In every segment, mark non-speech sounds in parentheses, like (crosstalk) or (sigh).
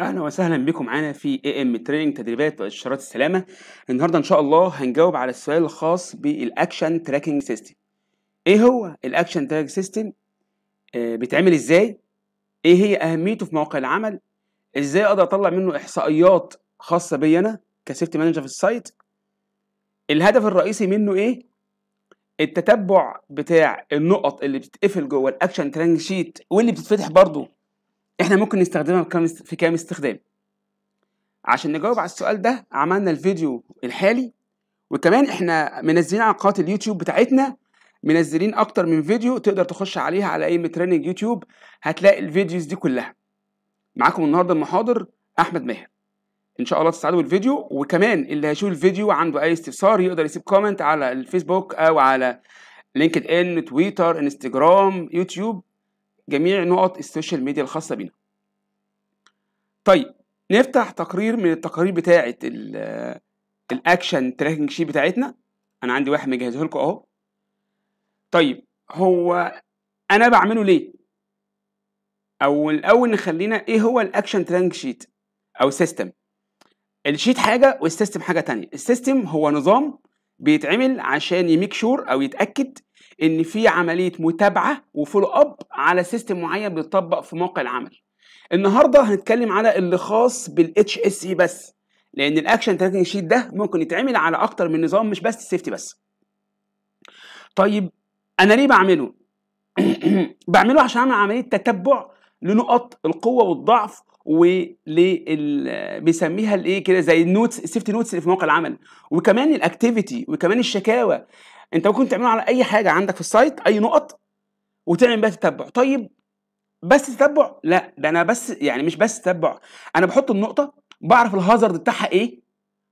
اهلا وسهلا بكم معانا في اي ام تريننج تدريبات واشارات السلامه النهارده ان شاء الله هنجاوب على السؤال الخاص بالاكشن تراكنج سيستم ايه هو الاكشن تراكنج سيستم آه، بيتعمل ازاي ايه هي اهميته في مواقع العمل ازاي اقدر اطلع منه احصائيات خاصه بي انا كسيفتي مانجر في السايت الهدف الرئيسي منه ايه التتبع بتاع النقط اللي بتتقفل جوه الاكشن ترانج شيت واللي بتتفتح برضه احنا ممكن نستخدمها في كام استخدام عشان نجاوب على السؤال ده عملنا الفيديو الحالي وكمان احنا منزلين على قناه اليوتيوب بتاعتنا منزلين اكتر من فيديو تقدر تخش عليها على اي تريننج يوتيوب هتلاقي الفيديوز دي كلها معاكم النهارده المحاضر احمد ماهر ان شاء الله تستعدوا بالفيديو وكمان اللي هيشوف الفيديو عنده اي استفسار يقدر يسيب كومنت على الفيسبوك او على لينكد ان تويتر انستجرام يوتيوب جميع نقط السوشيال ميديا الخاصة بينا طيب نفتح تقرير من التقارير بتاعة الاكشن تراكنج شيت بتاعتنا انا عندي واحد مجهزه لكم اهو طيب هو انا بعمله ليه او الاول نخلينا ايه هو الاكشن تراكنج شيت او سيستم الشيت حاجه والسيستم حاجه تانية السيستم هو نظام بيتعمل عشان يميك شور او يتاكد ان في عمليه متابعه وفولو اب على سيستم معين بيتطبق في موقع العمل النهارده هنتكلم على اللي خاص بالاتش اس اي بس لان الاكشن تراكنج شيت ده ممكن يتعمل على اكتر من نظام مش بس السيفتي بس طيب انا ليه بعمله (clears throat) بعمله عشان اعمل عمليه تتبع لنقط القوه والضعف ولل بيسميها الايه كده زي النوتس السيفتي نوتس اللي في موقع العمل وكمان الاكتيفيتي وكمان الشكاوى انت ممكن تعمله على اي حاجه عندك في السايت اي نقط وتعمل بيها تتبع طيب بس تتبع لا ده انا بس يعني مش بس تتبع انا بحط النقطه بعرف الهازارد بتاعها ايه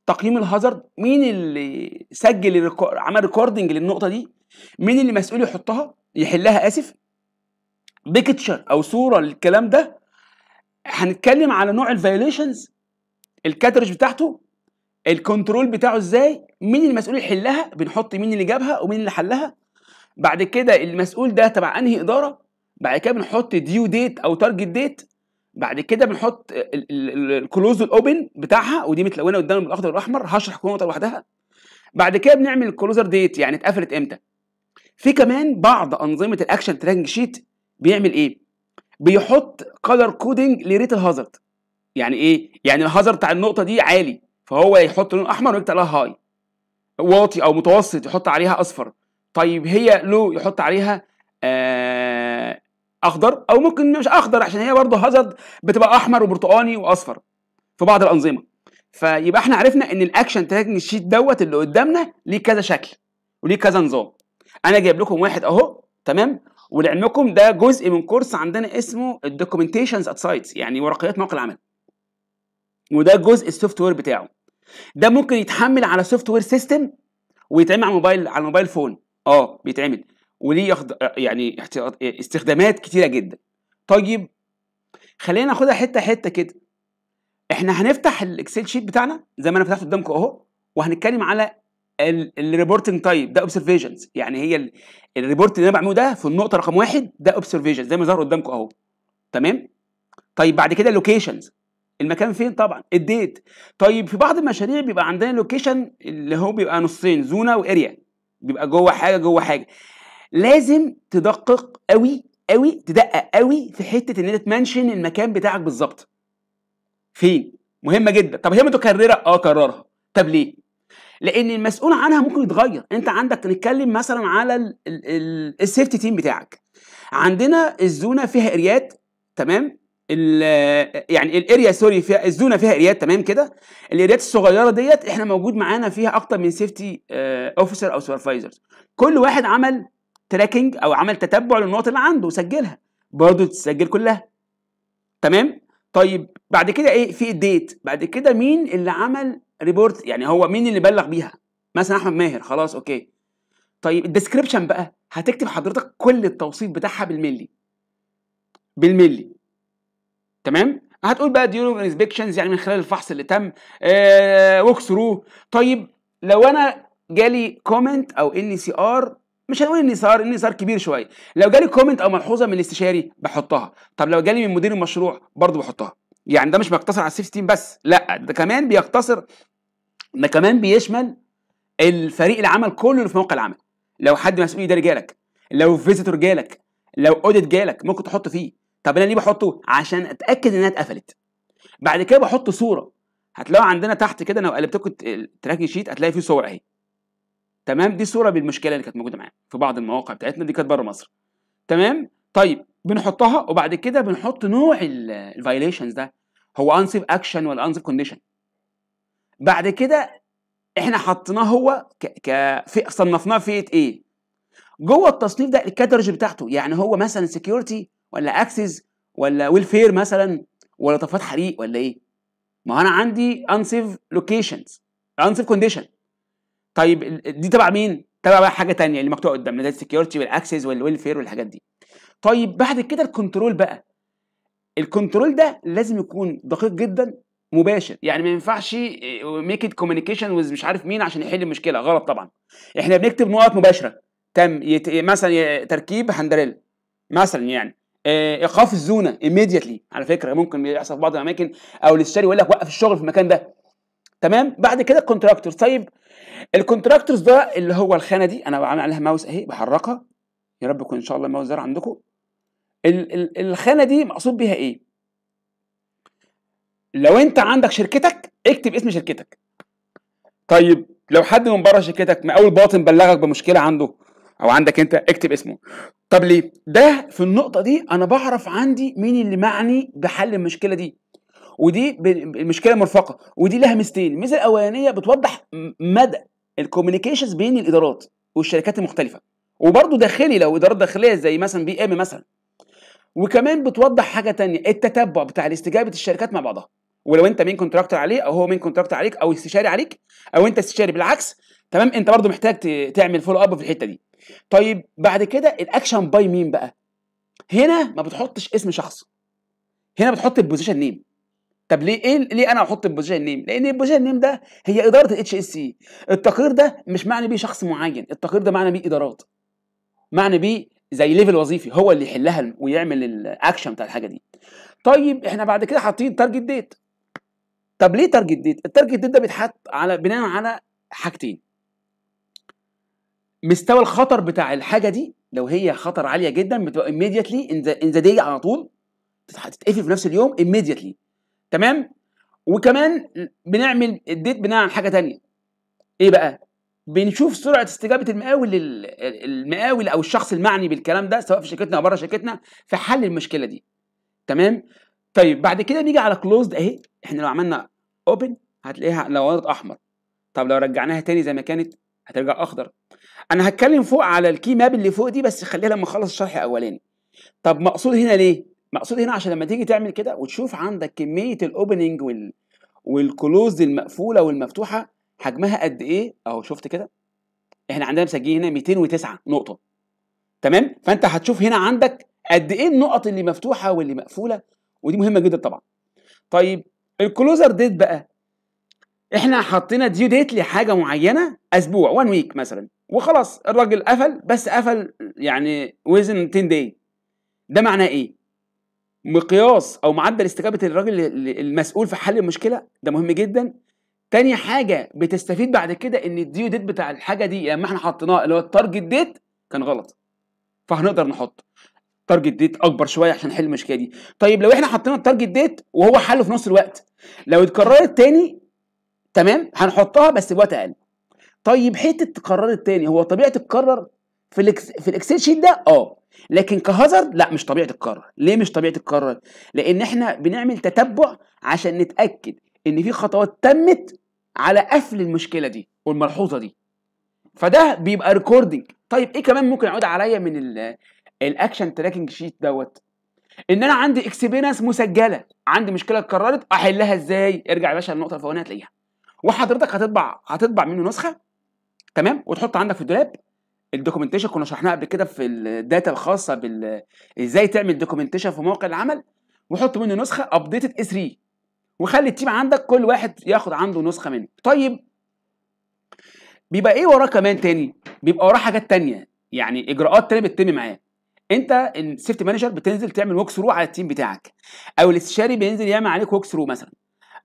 تقييم الهازارد مين اللي سجل عمل ريكوردنج للنقطه دي مين اللي مسؤول يحطها يحلها اسف بيكتشر او صوره للكلام ده هنتكلم على نوع الفيوليشنز الكاترج بتاعته الكنترول بتاعه ازاي مين المسؤول يحلها بنحط مين اللي جابها ومين اللي حلها بعد كده المسؤول ده تبع انهي اداره بعد كده بنحط ديو ديت او تارجت ديت بعد كده بنحط الكلوز الاوبن بتاعها ودي متلونه قدامنا بالاخضر والاحمر هشرح كل نقطه لوحدها بعد كده بنعمل الكلوزر ديت يعني اتقفلت امتى في كمان بعض انظمه الاكشن تراكنج شيت بيعمل ايه بيحط كلر كودنج لريت الهازارد يعني ايه يعني الهازارد بتاع النقطه دي عالي فهو يحط لون احمر ويكتب عليها هاي واطي او متوسط يحط عليها اصفر طيب هي لو يحط عليها آه، اخضر او ممكن مش اخضر عشان هي برضه هازارد بتبقى احمر وبرتقاني واصفر في بعض الانظمه فيبقى احنا عرفنا ان الاكشن تاجنج شيت دوت اللي قدامنا ليه كذا شكل وليه كذا نظام انا جايب لكم واحد اهو تمام ولعلمكم ده جزء من كورس عندنا اسمه الدوكيومنتيشنز ات سايتس يعني ورقيات موقع العمل وده جزء السوفت وير بتاعه ده ممكن يتحمل على سوفت وير سيستم ويتعمل على موبايل على موبايل فون اه بيتعمل وليه يخد... يعني استخدامات كتيره جدا طيب خلينا ناخدها حته حته كده احنا هنفتح الاكسل شيت بتاعنا زي ما انا فتحته قدامكم اهو وهنتكلم على الريبورتنج تايب ده اوبزرفيشنز يعني هي الريبورت اللي انا بعمله ده في النقطه رقم واحد ده اوبزرفيشن زي ما ظهر قدامكم اهو تمام طيب بعد كده لوكيشنز المكان فين طبعا الديت طيب في بعض المشاريع بيبقى عندنا لوكيشن اللي هو بيبقى نصين زونا واريا بيبقى جوه حاجه جوه حاجه لازم تدقق قوي قوي تدقق قوي في حته ان انت تمنشن المكان بتاعك بالظبط فين مهمه جدا طب هي متكرره اه كررها طب ليه لان المسؤول عنها ممكن يتغير انت عندك نتكلم مثلا على السيفتي تيم بتاعك عندنا الزونه فيها اريات تمام يعني الاريا سوري فيها الزونه فيها اريات تمام كده الاريات الصغيره ديت احنا موجود معانا فيها اكتر من سيفتي اوفيسر آه، او سوبرفايزرز كل واحد عمل تراكنج او عمل تتبع للنقط اللي عنده وسجلها برضه تسجل كلها تمام طيب بعد كده ايه في الديت بعد كده مين اللي عمل ريبورت يعني هو مين اللي بلغ بيها مثلا احمد ماهر خلاص اوكي طيب الديسكريبشن بقى هتكتب حضرتك كل التوصيف بتاعها بالملي بالملي تمام هتقول بقى ديورنج انسبكشنز يعني من خلال الفحص اللي تم آه ووك ثرو طيب لو انا جالي كومنت او ان سي ار مش هنقول ان صار ان صار كبير شويه لو جالي كومنت او ملحوظه من الاستشاري بحطها طب لو جالي من مدير المشروع برضه بحطها يعني ده مش بيقتصر على السيف تيم بس لا ده كمان بيقتصر ده كمان بيشمل الفريق العمل كله اللي في موقع العمل لو حد مسؤول اداري جالك لو فيزيتور جالك لو اوديت جالك ممكن تحط فيه طب انا ليه بحطه عشان اتاكد انها اتقفلت بعد كده بحط صوره هتلاقوا عندنا تحت كده لو قلبت لكم التراكنج شيت هتلاقي فيه صور اهي تمام دي صوره بالمشكله اللي كانت موجوده معانا في بعض المواقع بتاعتنا دي كانت بره مصر تمام طيب بنحطها وبعد كده بنحط نوع الفايليشنز ده هو انسيف اكشن ولا انسيف كونديشن بعد كده احنا حطيناه هو ك, في... صنفناه فئه ايه جوه التصنيف ده الكاتالوج بتاعته يعني هو مثلا سكيورتي ولا اكسس ولا ويلفير مثلا ولا طفات حريق ولا ايه ما انا عندي انسيف لوكيشنز انسيف كونديشن طيب دي تبع مين تبع بقى حاجه ثانيه اللي مكتوبه قدامنا ده السكيورتي والاكسس والويلفير والحاجات دي طيب بعد كده الكنترول بقى الكنترول ده لازم يكون دقيق جدا مباشر يعني ما ينفعش ميك ات كوميونيكيشن ويز مش عارف مين عشان يحل المشكله غلط طبعا احنا بنكتب نقط مباشره تم يت... مثلا تركيب هندريل مثلا يعني آه، ايقاف الزونه immediately على فكره ممكن بيحصل في بعض الاماكن او للشاري يقول لك وقف الشغل في المكان ده تمام بعد كده الكونتراكتور طيب الكونتراكتورز ده اللي هو الخانه دي انا بعمل عليها ماوس اهي بحركها يا رب يكون ان شاء الله الماوس ده عندكم ال ال الخانه دي مقصود بيها ايه لو انت عندك شركتك اكتب اسم شركتك طيب لو حد من بره شركتك مقاول باطن بلغك بمشكله عنده او عندك انت اكتب اسمه طب ليه ده في النقطه دي انا بعرف عندي مين اللي معني بحل المشكله دي ودي المشكله مرفقه ودي لها ميزتين الميزه الاولانيه بتوضح مدى الكوميونيكيشنز بين الادارات والشركات المختلفه وبرضه داخلي لو ادارات داخليه زي مثلا بي ام مثلا وكمان بتوضح حاجه تانية التتبع بتاع استجابه الشركات مع بعضها ولو انت مين كونتراكتور عليه او هو مين كونتراكتور عليك او استشاري عليك او انت استشاري بالعكس تمام انت برضو محتاج تعمل فولو اب في الحته دي طيب بعد كده الاكشن باي مين بقى هنا ما بتحطش اسم شخص هنا بتحط البوزيشن نيم طب ليه ايه ليه انا احط البوزيشن نيم لان البوزيشن نيم ده هي اداره الاتش اس سي التقرير ده مش معنى بيه شخص معين التقرير ده معنى بيه ادارات معنى بيه زي ليفل وظيفي هو اللي يحلها ويعمل الاكشن بتاع الحاجه دي طيب احنا بعد كده حاطين تارجت ديت طب ليه تارجت ديت التارجت ديت ده بيتحط على بناء على حاجتين مستوى الخطر بتاع الحاجه دي لو هي خطر عاليه جدا بتبقى immediately in the, day على طول هتتقفل في نفس اليوم immediately تمام وكمان بنعمل الديت بناء على حاجه تانية ايه بقى بنشوف سرعه استجابه المقاول المقاول او الشخص المعني بالكلام ده سواء في شركتنا او بره شركتنا في حل المشكله دي تمام طيب بعد كده نيجي على كلوزد اهي احنا لو عملنا اوبن هتلاقيها لو احمر طب لو رجعناها تاني زي ما كانت هترجع اخضر انا هتكلم فوق على الكي ماب اللي فوق دي بس خليها لما اخلص الشرح الاولاني طب مقصود هنا ليه مقصود هنا عشان لما تيجي تعمل كده وتشوف عندك كميه الاوبننج وال والكلوز المقفوله والمفتوحه حجمها قد ايه اهو شفت كده احنا عندنا مسجلين هنا 209 نقطه تمام فانت هتشوف هنا عندك قد ايه النقط اللي مفتوحه واللي مقفوله ودي مهمه جدا طبعا طيب الكلوزر ديت بقى احنا حطينا ديو ديت لحاجه معينه اسبوع 1 ويك مثلا وخلاص الراجل قفل بس قفل يعني وزن 10 داي ده معناه ايه مقياس او معدل استجابه الراجل المسؤول في حل المشكله ده مهم جدا تاني حاجه بتستفيد بعد كده ان الديو ديت بتاع الحاجه دي لما يعني احنا حطيناه اللي هو التارجت ديت كان غلط فهنقدر نحط التارجت ديت اكبر شويه عشان نحل المشكله دي طيب لو احنا حطينا التارجت ديت وهو حله في نفس الوقت لو اتكررت تاني تمام هنحطها بس بوقت اقل طيب حته تكرر التاني هو طبيعي تتكرر في الاكس في الاكسل شيت ده اه لكن كهازر لا مش طبيعي تتكرر ليه مش طبيعي تتكرر لان احنا بنعمل تتبع عشان نتاكد ان في خطوات تمت على قفل المشكله دي والملحوظه دي فده بيبقى ريكوردنج طيب ايه كمان ممكن يعود عليا من الاكشن تراكنج شيت دوت ان انا عندي اكسبيرينس مسجله عندي مشكله اتكررت احلها ازاي ارجع يا باشا للنقطه الفوقانيه هتلاقيها وحضرتك هتطبع هتطبع منه نسخه تمام وتحط عندك في الدولاب الدوكيومنتيشن كنا شرحناها قبل كده في الداتا الخاصه بال ازاي تعمل دوكيومنتيشن في موقع العمل وحط منه نسخه ابديتد اس 3 وخلي التيم عندك كل واحد ياخد عنده نسخه منه طيب بيبقى ايه وراه كمان تاني بيبقى وراه حاجات تانية يعني اجراءات تانية بتتم معاه انت السيفتي مانجر بتنزل تعمل ووك ثرو على التيم بتاعك او الاستشاري بينزل يعمل عليك ووك ثرو مثلا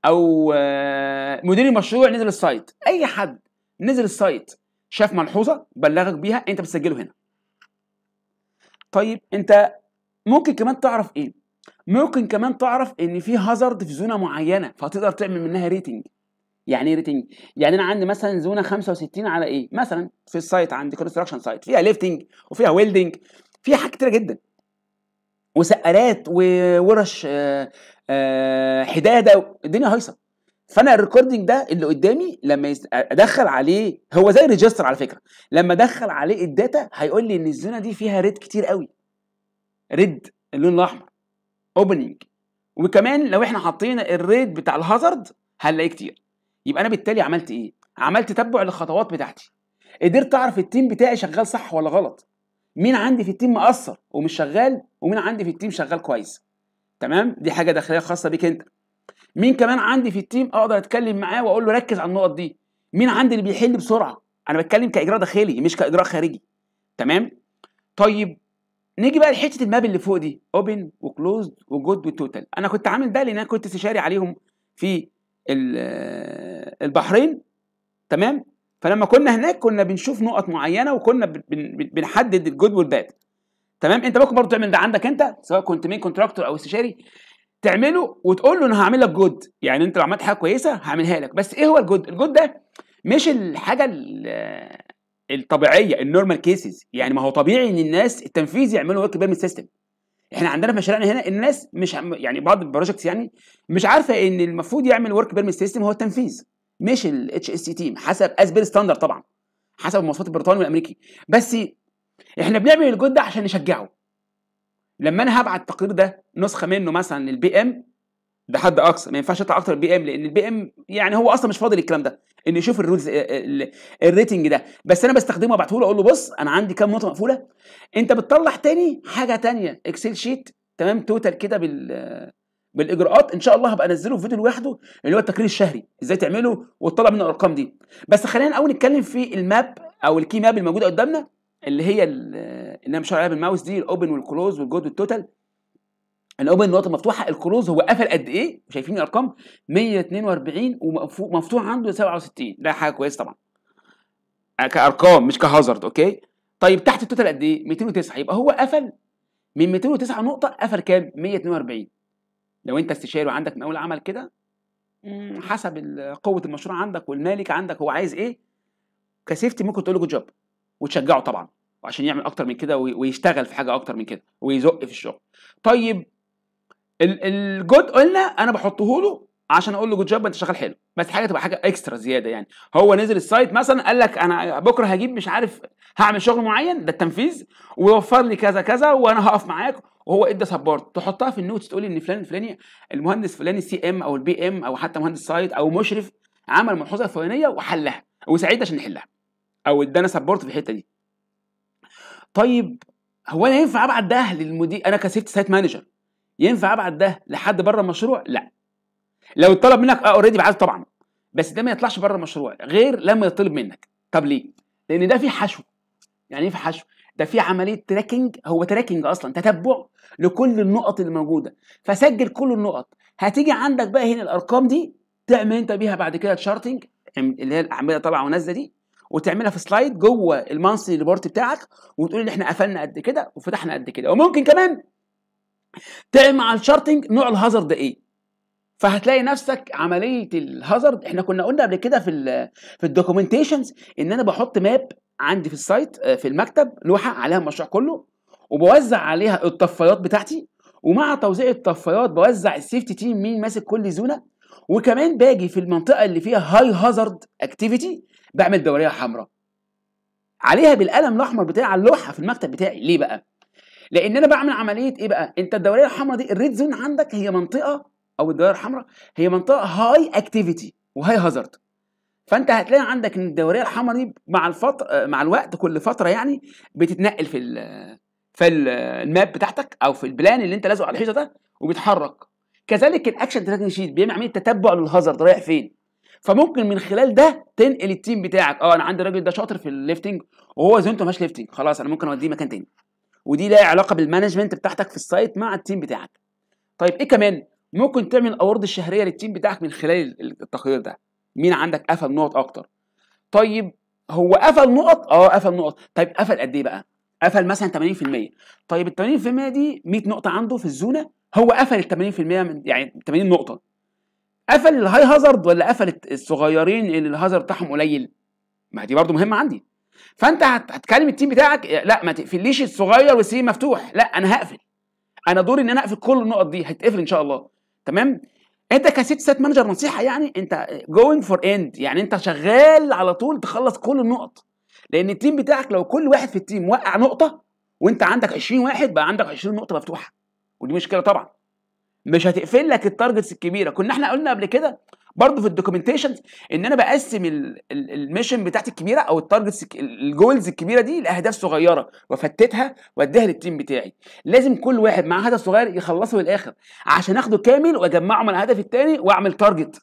او آه، مدير المشروع نزل السايت اي حد نزل السايت شاف ملحوظه بلغك بيها انت بتسجله هنا طيب انت ممكن كمان تعرف ايه ممكن كمان تعرف ان في هازارد في زونه معينه فتقدر تعمل منها ريتنج يعني ايه ريتنج يعني انا عندي مثلا زونه 65 على ايه مثلا في السايت عندي كونستراكشن سايت فيها ليفتنج وفيها ويلدنج فيها حاجات كتيره جدا وسقالات وورش آه، آه، حداده الدنيا هايصه فانا الريكوردنج ده اللي قدامي لما ادخل عليه هو زي ريجستر على فكره لما ادخل عليه الداتا هيقول لي ان الزونه دي فيها ريد كتير قوي ريد اللون الاحمر اوبننج وكمان لو احنا حطينا الريد بتاع الهازارد هنلاقيه كتير يبقى انا بالتالي عملت ايه عملت تتبع للخطوات بتاعتي قدرت اعرف التيم بتاعي شغال صح ولا غلط مين عندي في التيم مقصر ومش شغال ومين عندي في التيم شغال كويس تمام دي حاجه داخليه خاصه بيك انت مين كمان عندي في التيم اقدر اتكلم معاه واقول له ركز على النقط دي مين عندي اللي بيحل بسرعه انا بتكلم كاجراء داخلي مش كاجراء خارجي تمام طيب نيجي بقى لحته الماب اللي فوق دي اوبن وكلوزد وجود وتوتال انا كنت عامل ده لان انا كنت استشاري عليهم في آه، البحرين تمام فلما كنا هناك كنا بنشوف نقط معينه وكنا بنحدد الجود والباد تمام انت ممكن برضه تعمل ده عندك انت سواء كنت مين كونتراكتور او استشاري تعمله وتقول له انا هعمل لك جود يعني انت لو عملت حاجه كويسه هعملها لك بس ايه هو الجود الجود ده مش الحاجه الطبيعيه النورمال كيسز يعني ما هو طبيعي ان الناس التنفيذ يعملوا ورك بيرمنت سيستم احنا عندنا في مشاريعنا هنا الناس مش يعني بعض البروجكتس يعني مش عارفه ان المفروض يعمل ورك بيرمنت سيستم هو التنفيذ مش الاتش اس تي تيم حسب اسبير ستاندر طبعا حسب المواصفات البريطاني والامريكي بس احنا بنعمل الجود ده عشان نشجعه لما انا هبعت التقرير ده نسخه منه مثلا للبي ام ده حد اقصى ما ينفعش اطلع اكتر البي ام لان البي ام يعني هو اصلا مش فاضي للكلام ده انه يشوف الرولز الريتنج ده بس انا بستخدمه ابعته له اقول له بص انا عندي كام نقطه مقفوله انت بتطلع تاني حاجه تانيه اكسل شيت تمام توتال كده بال بالاجراءات ان شاء الله هبقى انزله في فيديو لوحده اللي هو التقرير الشهري ازاي تعمله وتطلع منه الارقام دي بس خلينا الاول نتكلم في الماب او الكي ماب الموجوده قدامنا اللي هي اللي انا مش عليها بالماوس دي الاوبن والكلوز والجود والتوتال الاوبن النقطه مفتوحه الكلوز هو قفل قد ايه شايفين الارقام 142 ومفتوح عنده 67 ده حاجه كويسه طبعا آه، كارقام مش كهازارد اوكي طيب تحت التوتال قد ايه 209 يبقى هو قفل من 209 نقطه قفل كام 142 لو انت استشاري وعندك مقاول عمل كده حسب قوه المشروع عندك والمالك عندك هو عايز ايه كسيفتي ممكن تقول له جود جوب وتشجعه طبعا وعشان يعمل اكتر من كده ويشتغل في حاجه اكتر من كده ويزق في الشغل طيب الجود قلنا انا بحطه له عشان اقول له جود جوب انت شغال حلو بس حاجه تبقى حاجه اكسترا زياده يعني هو نزل السايت مثلا قال لك انا بكره هجيب مش عارف هعمل شغل معين ده التنفيذ ووفر لي كذا كذا وانا هقف معاك وهو ادى سبورت تحطها في النوتس تقول ان فلان الفلاني المهندس فلاني السي ام او البي ام او حتى مهندس سايت او مشرف عمل ملحوظه فلانيه وحلها وساعدني عشان نحلها او ادانا سبورت في الحته دي طيب هو انا ينفع ابعت ده للمدير انا كسيفتي سايت مانجر ينفع ابعت ده لحد بره المشروع لا لو اتطلب منك اه اوريدي بعته طبعا بس ده ما يطلعش بره المشروع غير لما يطلب منك طب ليه لان ده فيه حشو يعني ايه في حشو ده في عمليه تراكنج هو تراكنج اصلا تتبع لكل النقط اللي موجوده فسجل كل النقط هتيجي عندك بقى هنا الارقام دي تعمل انت بيها بعد كده تشارتنج اللي هي العمليه طالعه ونازله دي وتعملها في سلايد جوه المانسلي ريبورت بتاعك وتقول ان احنا قفلنا قد كده وفتحنا قد كده وممكن كمان تعمل مع الشارتنج نوع الهازارد ايه فهتلاقي نفسك عمليه الهازارد احنا كنا قلنا قبل كده في الـ في الدوكيومنتيشنز ان انا بحط ماب عندي في السايت آه، في المكتب لوحه عليها المشروع كله وبوزع عليها الطفايات بتاعتي ومع توزيع الطفايات بوزع السيفتي تيم مين ماسك كل زونه وكمان باجي في المنطقه اللي فيها هاي هازارد اكتيفيتي بعمل دوريه حمراء عليها بالقلم الاحمر بتاع اللوحه في المكتب بتاعي ليه بقى لان انا بعمل عمليه ايه بقى انت الدوريه الحمراء دي الريد زون عندك هي منطقه او الدوريه الحمراء هي منطقه هاي اكتيفيتي وهاي هازارد فانت هتلاقي عندك ان الدوريه الحمراء دي مع الفتره مع الوقت كل فتره يعني بتتنقل في ال في الماب بتاعتك او في البلان اللي انت لازقه على الحيطه ده وبيتحرك كذلك الاكشن تراكنج شيت بيعمل عمليه تتبع للهازارد رايح فين فممكن من خلال ده تنقل التيم بتاعك اه انا عندي الراجل ده شاطر في الليفتنج وهو زينته مش ليفتنج خلاص انا ممكن اوديه مكان تاني ودي لها علاقه بالمانجمنت بتاعتك في السايت مع التيم بتاعك طيب ايه كمان ممكن تعمل الاورد الشهريه للتيم بتاعك من خلال التقرير ده مين عندك قفل نقط اكتر طيب هو قفل نقط اه قفل نقط طيب قفل قد ايه بقى قفل مثلا 80% طيب ال 80% دي 100 نقطه عنده في الزونه هو قفل ال 80% من يعني 80 نقطه قفل الهاي هازارد ولا قفل الصغيرين اللي الهازارد بتاعهم قليل ما دي برضو مهمه عندي فانت هتكلم التيم بتاعك لا ما تقفليش الصغير والسي مفتوح لا انا هقفل انا دوري ان انا اقفل كل النقط دي هتقفل ان شاء الله تمام انت كسيت سيت مانجر نصيحه يعني انت جوينج فور اند يعني انت شغال على طول تخلص كل النقط لان التيم بتاعك لو كل واحد في التيم وقع نقطه وانت عندك 20 واحد بقى عندك 20 نقطه مفتوحه ودي مشكله طبعا مش هتقفل لك التارجتس الكبيره كنا احنا قلنا قبل كده برضه في الدوكيومنتيشن ان انا بقسم الميشن بتاعتي الكبيره او التارجتس الجولز الكبيره دي لاهداف صغيره وافتتها واديها للتيم بتاعي لازم كل واحد معاه هدف صغير يخلصه للاخر عشان اخده كامل واجمعه مع الهدف الثاني واعمل تارجت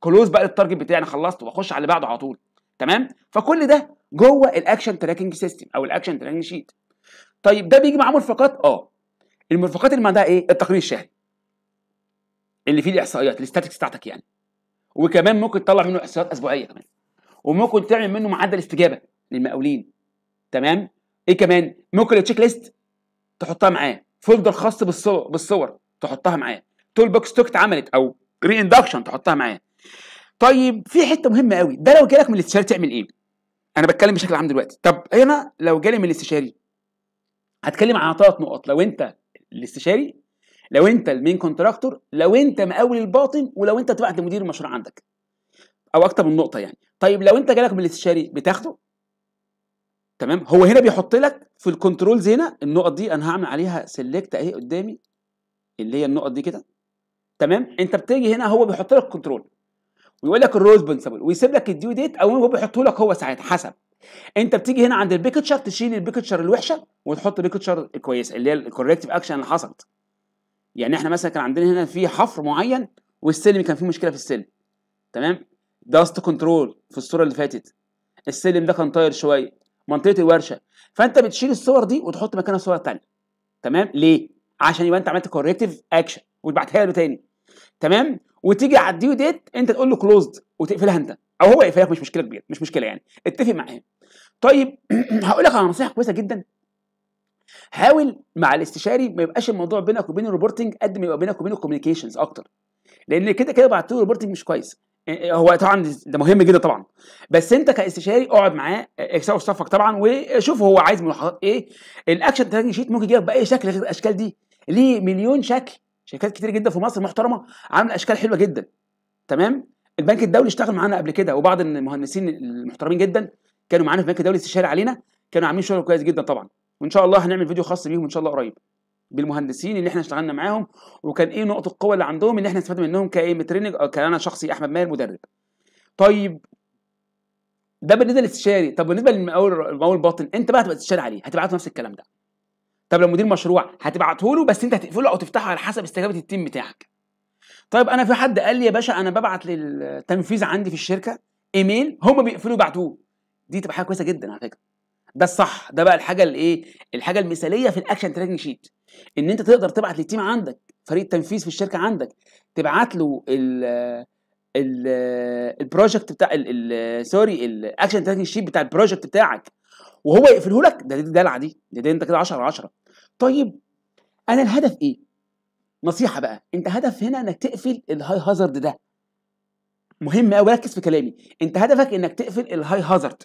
كلوز بقى للتارجت بتاعي انا خلصته واخش على اللي بعده على طول تمام فكل ده جوه الاكشن تراكنج سيستم او الاكشن تراكنج شيت طيب ده بيجي معاه مرفقات اه المرفقات اللي عندها ايه التقرير الشهري اللي فيه الاحصائيات الاستاتكس بتاعتك يعني وكمان ممكن تطلع منه احصائيات اسبوعيه كمان وممكن تعمل منه معدل استجابه للمقاولين تمام ايه كمان ممكن التشيك ليست تحطها معاه فولدر خاص بالصور بالصور تحطها معاه تول بوكس توك اتعملت او ري اندكشن تحطها معاه طيب في حته مهمه قوي ده لو جالك من الاستشاري تعمل ايه انا بتكلم بشكل عام دلوقتي طب هنا لو جالي من الاستشاري هتكلم على ثلاث نقط لو انت الاستشاري لو انت المين كونتراكتور لو انت مقاول الباطن ولو انت تبعت مدير المشروع عندك او اكتر من نقطه يعني طيب لو انت جالك من الاستشاري بتاخده تمام هو هنا بيحط لك في الكنترولز هنا النقط دي انا هعمل عليها سيلكت اهي قدامي اللي هي النقط دي كده تمام انت بتيجي هنا هو بيحط لك كنترول ويقول لك الروز بنسبل ويسيب لك الديو ديت او هو بيحطه لك هو ساعات حسب انت بتيجي هنا عند البيكتشر تشيل البيكتشر الوحشه وتحط بيكتشر كويسه اللي هي الكوركتيف اكشن اللي حصلت يعني احنا مثلا كان عندنا هنا في حفر معين والسلم كان فيه مشكله في السلم تمام داست كنترول في الصوره اللي فاتت السلم ده كان طاير شويه منطقه الورشه فانت بتشيل الصور دي وتحط مكانها صور ثانيه تمام ليه عشان يبقى انت عملت كوركتيف اكشن وتبعتها له ثاني تمام وتيجي على الديو ديت انت تقول له كلوزد وتقفلها انت او هو يقفلك مش مشكله كبيره مش مشكله يعني اتفق معاه طيب (clears throat) هقول لك على نصيحه كويسه جدا حاول مع الاستشاري ما يبقاش الموضوع بينك وبين الريبورتنج قد ما يبقى بينك وبين الكوميونيكيشنز اكتر لان كده كده بعت له ريبورتنج مش كويس هو طبعا ده مهم جدا طبعا بس انت كاستشاري اقعد معاه اكسر صفك طبعا وشوف هو عايز ملاحظات ايه الاكشن تراكنج شيت ممكن يجيلك باي شكل غير الاشكال دي ليه مليون شكل شركات كتير جدا في مصر محترمه عامله اشكال حلوه جدا تمام البنك الدولي اشتغل معانا قبل كده وبعض المهندسين المحترمين جدا كانوا معانا في بنك الدولي استشاري علينا كانوا عاملين شغل كويس جدا طبعا وان شاء الله هنعمل فيديو خاص بيهم ان شاء الله قريب بالمهندسين اللي احنا اشتغلنا معاهم وكان ايه نقطه القوه اللي عندهم اللي احنا استفدنا منهم كايه تريننج او كان انا شخصي احمد ماهر مدرب طيب ده بالنسبه للاستشاري طب بالنسبه للمقاول المقاول الباطن انت بقى هتبقى تستشاري عليه هتبعت نفس الكلام ده طب لو مدير مشروع هتبعته له بس انت هتقفله او تفتحه على حسب استجابه التيم بتاعك طيب انا في حد قال لي يا باشا انا ببعت للتنفيذ عندي في الشركه ايميل هم بيقفلوا يبعتوه دي تبقى حاجه كويسه جدا على فكره ده الصح ده بقى الحاجه الايه الحاجه المثاليه في الاكشن تراكنج شيت ان انت تقدر تبعت للتيم عندك فريق التنفيذ في الشركه عندك تبعت له ال البروجكت بتاع سوري الاكشن تراكنج شيت بتاع البروجكت بتاعك وهو يقفله لك ده دي دلعه دي ده, ده انت كده 10 10 طيب انا الهدف ايه نصيحه بقى انت هدف هنا انك تقفل الهاي هازارد ده مهم قوي ركز في كلامي انت هدفك انك تقفل الهاي هازارد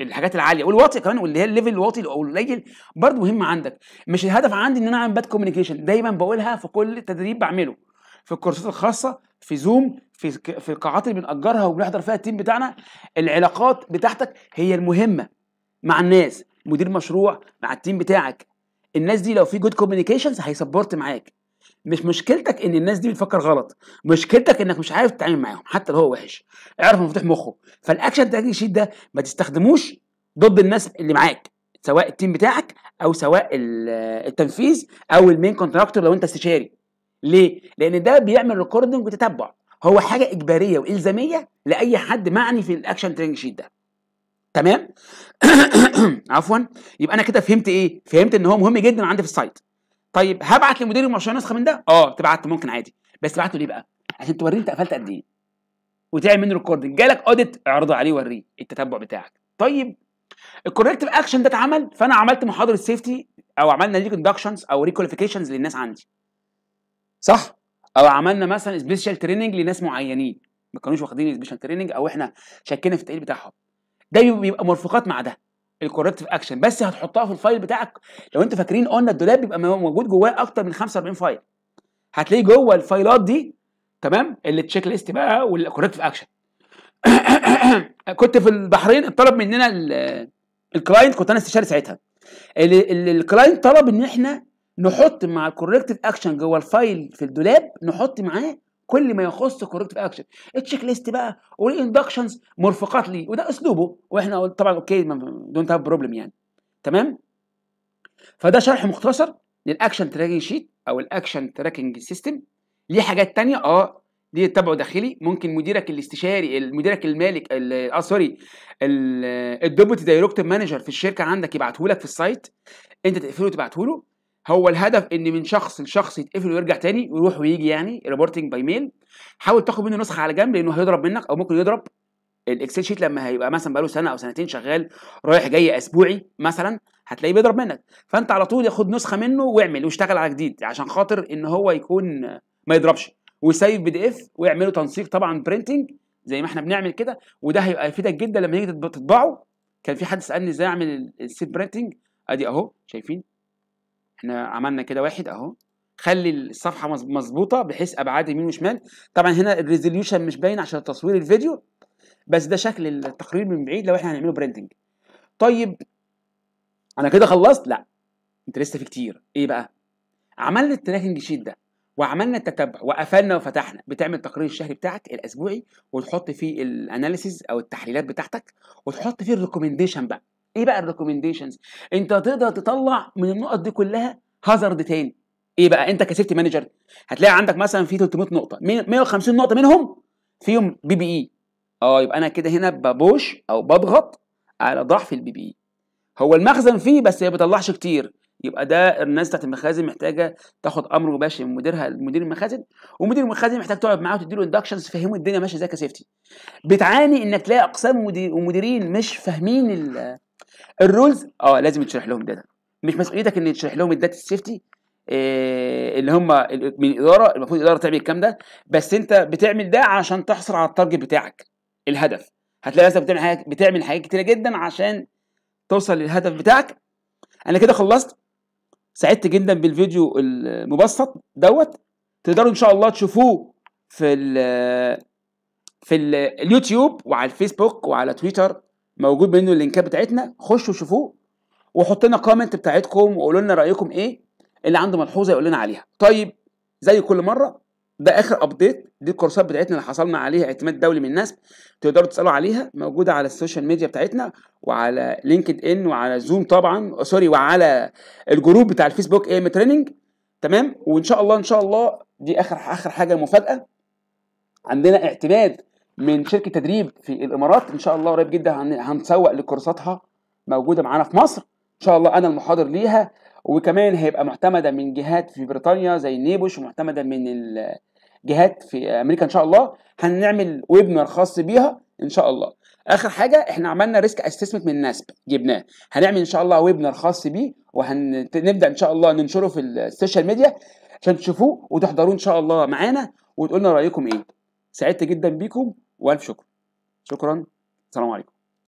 الحاجات العاليه والواطي كمان واللي هي الليفل الواطي او القليل برضه مهم عندك مش الهدف عندي ان انا اعمل باد كوميونيكيشن دايما بقولها في كل تدريب بعمله في الكورسات الخاصه في زوم في في القاعات اللي بنأجرها وبنحضر فيها التيم بتاعنا العلاقات بتاعتك هي المهمه مع الناس مدير مشروع مع التيم بتاعك الناس دي لو في جود كوميونيكيشنز هيسبورت معاك مش مشكلتك ان الناس دي بتفكر غلط مشكلتك انك مش عارف تتعامل معاهم حتى لو هو وحش اعرف مفتوح مخه فالاكشن تراجي شيت ده ما تستخدموش ضد الناس اللي معاك سواء التيم بتاعك او سواء التنفيذ او المين كونتراكتور لو انت استشاري ليه لان ده بيعمل ريكوردنج وتتبع هو حاجه اجباريه والزاميه لاي حد معني في الاكشن تريننج شيت ده تمام (coughs) عفوا يبقى انا كده فهمت ايه فهمت ان هو مهم جدا عندي في السايت طيب هبعت لمدير المشروع نسخه من ده اه تبعت ممكن عادي بس تبعته ليه بقى عشان توريه انت قفلت قد ايه وتعمل منه ريكوردنج جالك اوديت اعرضه عليه وريه التتبع بتاعك طيب الكوركتيف اكشن ده اتعمل فانا عملت محاضره سيفتي او عملنا ريكوندكشنز او ريكواليفيكيشنز للناس عندي صح او عملنا مثلا سبيشال تريننج لناس معينين ما كانوش واخدين سبيشال تريننج او احنا شكينا في التقيل بتاعهم ده بيبقى مرفقات مع ده الكوركتيف اكشن بس هتحطها في الفايل بتاعك لو انتوا فاكرين قلنا الدولاب بيبقى موجود جواه اكتر من 45 فايل هتلاقيه جوه الفايلات دي تمام اللي تشيك ليست بقى والكوركتيف اكشن (coughs) كنت في البحرين اتطلب مننا الكلاينت كنت انا استشاري ساعتها الكلاينت طلب ان احنا نحط مع الكوركتيف اكشن جوه الفايل في الدولاب نحط معاه كل ما يخص كوركتيف اكشن التشيك ليست بقى والاندكشنز مرفقات ليه وده اسلوبه واحنا طبعا اوكي دونت هاف بروبلم يعني تمام فده شرح مختصر للاكشن تراكنج شيت او الاكشن تراكنج سيستم ليه حاجات تانية اه دي تبعه داخلي ممكن مديرك الاستشاري مديرك المالك اه سوري الدوبتي دايركتور مانجر في الشركه عندك يبعته لك في السايت انت تقفله وتبعته له هو الهدف ان من شخص لشخص يتقفل ويرجع تاني ويروح ويجي يعني ريبورتنج باي ميل حاول تاخد منه نسخه على جنب لانه هيضرب منك او ممكن يضرب الاكسل شيت لما هيبقى مثلا بقاله سنه او سنتين شغال رايح جاي اسبوعي مثلا هتلاقيه بيضرب منك فانت على طول خد نسخه منه واعمل واشتغل على جديد عشان خاطر ان هو يكون ما يضربش وسايب بي دي اف واعمله تنسيق طبعا برينتنج زي ما احنا بنعمل كده وده هيبقى هيفيدك جدا لما تيجي تطبعه كان في حد سالني ازاي اعمل السيت برينتنج ادي اهو شايفين احنا عملنا كده واحد اهو خلي الصفحه مظبوطه بحيث ابعاد يمين وشمال طبعا هنا الريزوليوشن مش باين عشان تصوير الفيديو بس ده شكل التقرير من بعيد لو احنا هنعمله برينتنج طيب انا كده خلصت لا انت لسه في كتير ايه بقى عملنا التراكنج شيت ده وعملنا التتبع وقفلنا وفتحنا بتعمل التقرير الشهري بتاعك الاسبوعي وتحط فيه الاناليسيز او التحليلات بتاعتك وتحط فيه الريكومنديشن بقى ايه بقى الريكومنديشنز انت تقدر تطلع من النقط دي كلها هازارد تاني ايه بقى انت كسيفتي مانجر هتلاقي عندك مثلا في 300 نقطه 150 نقطه منهم فيهم بي بي اي اه يبقى انا كده هنا ببوش او بضغط على ضعف البي بي اي e. هو المخزن فيه بس ما بيطلعش كتير يبقى ده الناس بتاعت المخازن محتاجه تاخد امر مباشر من مديرها مدير المخازن ومدير المخازن محتاج تقعد معاه وتديله اندكشنز تفهمه الدنيا ماشيه ازاي كسيفتي بتعاني انك تلاقي اقسام ومديرين مش فاهمين الرولز اه لازم تشرح لهم داتا مش مسؤوليتك ان تشرح لهم الداتا سيفتي إيه اللي هم من الاداره المفروض الاداره تعمل الكلام ده بس انت بتعمل ده عشان تحصل على التارجت بتاعك الهدف هتلاقي نفسك بتعمل حاجات بتعمل حاجات كتيره جدا عشان توصل للهدف بتاعك انا كده خلصت سعدت جدا بالفيديو المبسط دوت تقدروا ان شاء الله تشوفوه في في اليوتيوب وعلى الفيسبوك وعلى تويتر موجود منه اللينكات بتاعتنا خشوا شوفوه وحط لنا كومنت بتاعتكم وقولوا لنا رايكم ايه اللي عنده ملحوظه يقول لنا عليها طيب زي كل مره ده اخر ابديت دي الكورسات بتاعتنا اللي حصلنا عليها اعتماد دولي من الناس تقدروا تسالوا عليها موجوده على السوشيال ميديا بتاعتنا وعلى لينكد ان وعلى زوم طبعا سوري وعلى الجروب بتاع الفيسبوك اي ام تريننج تمام وان شاء الله ان شاء الله دي اخر اخر حاجه مفاجاه عندنا اعتماد من شركه تدريب في الامارات ان شاء الله قريب جدا هنسوق لكورساتها موجوده معانا في مصر ان شاء الله انا المحاضر ليها وكمان هيبقى معتمده من جهات في بريطانيا زي نيبوش ومعتمده من الجهات في امريكا ان شاء الله هنعمل ويبنر خاص بيها ان شاء الله اخر حاجه احنا عملنا ريسك اسسمنت من ناسب جبناه هنعمل ان شاء الله ويبنر خاص بيه وهنبدا ان شاء الله ننشره في السوشيال ميديا عشان تشوفوه وتحضروه ان شاء الله معانا وتقولنا رايكم ايه سعدت جدا بيكم والف شكر شكرا السلام عليكم